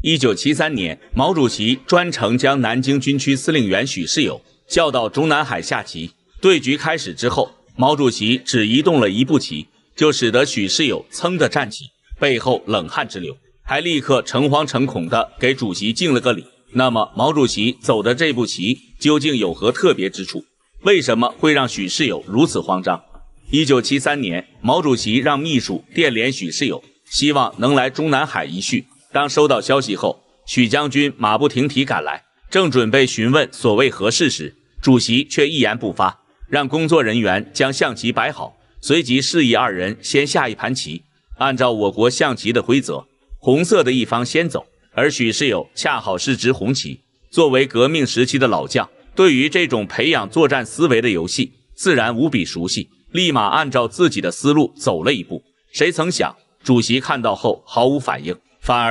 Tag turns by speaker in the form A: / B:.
A: 一九七三年，毛主席专程将南京军区司令员许世友叫到中南海下棋。对局开始之后，毛主席只移动了一步棋，就使得许世友噌的站起，背后冷汗直流，还立刻诚惶诚恐地给主席敬了个礼。那么，毛主席走的这步棋究竟有何特别之处？为什么会让许世友如此慌张？一九七三年，毛主席让秘书电联许世友，希望能来中南海一叙。当收到消息后，许将军马不停蹄赶来，正准备询问所谓何事时，主席却一言不发，让工作人员将象棋摆好，随即示意二人先下一盘棋。按照我国象棋的规则，红色的一方先走，而许世友恰好是执红棋。作为革命时期的老将，对于这种培养作战思维的游戏，自然无比熟悉，立马按照自己的思路走了一步。谁曾想，主席看到后毫无反应，反而。